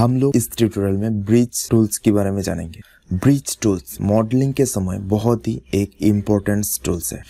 हम लोग इस ट्यूटोरियल में ब्रिज टूल्स के बारे में जानेंगे ब्रिज टूल्स मॉडलिंग के समय बहुत ही एक इम्पोर्टेंट टूल्स है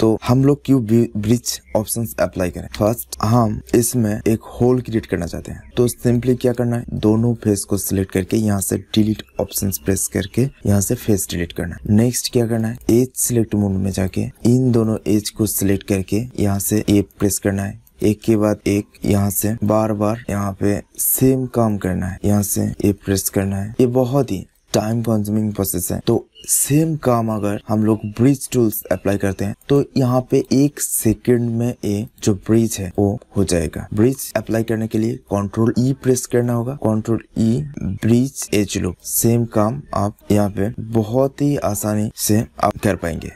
तो हम लोग क्यों ब्रिज ऑप्शन अप्लाई करें फर्स्ट हम इसमें एक होल क्रिएट करना चाहते हैं तो सिंपली क्या करना है दोनों फेस को सिलेक्ट करके यहाँ से डिलीट ऑप्शन प्रेस करके यहाँ से फेस डिलीट करना है नेक्स्ट क्या करना है एज सिलेक्ट मोड में जाके इन दोनों एज को सिलेक्ट करके यहाँ से ए प्रेस करना है एक के बाद एक यहाँ से बार बार यहाँ पे सेम काम करना है यहाँ से ये प्रेस करना है ये बहुत ही टाइम कंज्यूमिंग प्रोसेस है तो सेम काम अगर हम लोग ब्रिज टूल्स अप्लाई करते हैं तो यहाँ पे एक सेकंड में ये जो ब्रिज है वो हो जाएगा ब्रिज अप्लाई करने के लिए कंट्रोल ई प्रेस करना होगा कंट्रोल ई ब्रिज एच लो सेम काम आप यहाँ पे बहुत ही आसानी से आप कर पाएंगे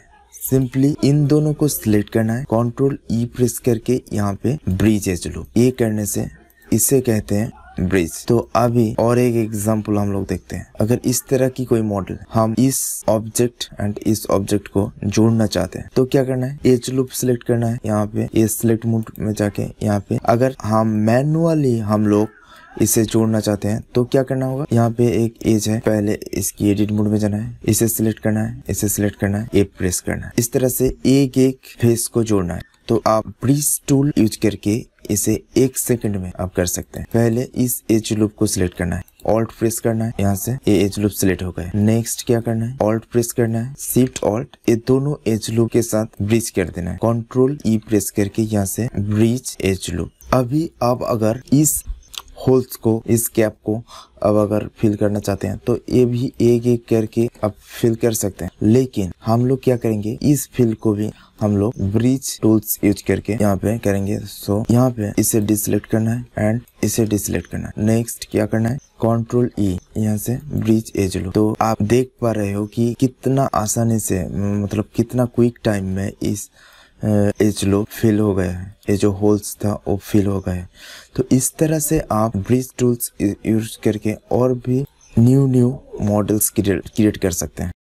सिंपली इन दोनों को सिलेक्ट करना है कंट्रोल ई प्रेस करके यहाँ पे ब्रिज एज लूप ये करने से इसे कहते हैं ब्रिज तो अभी और एक एग्जाम्पल हम लोग देखते हैं अगर इस तरह की कोई मॉडल हम इस ऑब्जेक्ट एंड इस ऑब्जेक्ट को जोड़ना चाहते हैं तो क्या करना है एज लूप सिलेक्ट करना है यहाँ पे ये सिलेक्ट मोड में जाके यहाँ पे अगर हम मैनुअली हम लोग इसे जोड़ना चाहते हैं तो क्या करना होगा यहाँ पे एक एज है पहले इसकी एडिट मोड में जाना है इसे सिलेक्ट करना है इसे सिलेक्ट करना है एक प्रेस करना है इस तरह से एक एक फेस को जोड़ना है तो आप ब्रिज टूल यूज करके इसे एक सेकंड में आप कर सकते हैं पहले इस एज लूप को सिलेक्ट करना है ऑल्ट प्रेस करना है यहाँ से ये एज लूप सिलेक्ट हो गए नेक्स्ट क्या करना है ऑल्ट प्रेस करना है शिफ्ट ऑल्ट ये दोनों एज लूप के साथ ब्रिज कर देना है कंट्रोल ई प्रेस करके यहाँ से ब्रिज एज लूप अभी आप अगर इस होल्स को इस कैप को अब अगर फिल करना चाहते हैं तो ये भी एक एक करके अब फिल कर सकते हैं लेकिन हम लोग क्या करेंगे इस फिल को भी हम लोग ब्रिज टूल्स यूज करके यहाँ पे करेंगे सो so, यहाँ पे इसे डिसलेक्ट करना है एंड इसे डिसलेक्ट करना है नेक्स्ट क्या करना है कंट्रोल ई e, यहाँ से ब्रिज एज लो तो आप देख पा रहे हो कि कितना आसानी से मतलब कितना क्विक टाइम में इस एज लो फिल हो गया है ये जो होल्स था वो फिल हो गया है तो इस तरह से आप ब्रिज टूल्स यूज करके और भी न्यू न्यू मॉडल्स क्रिएट कर सकते हैं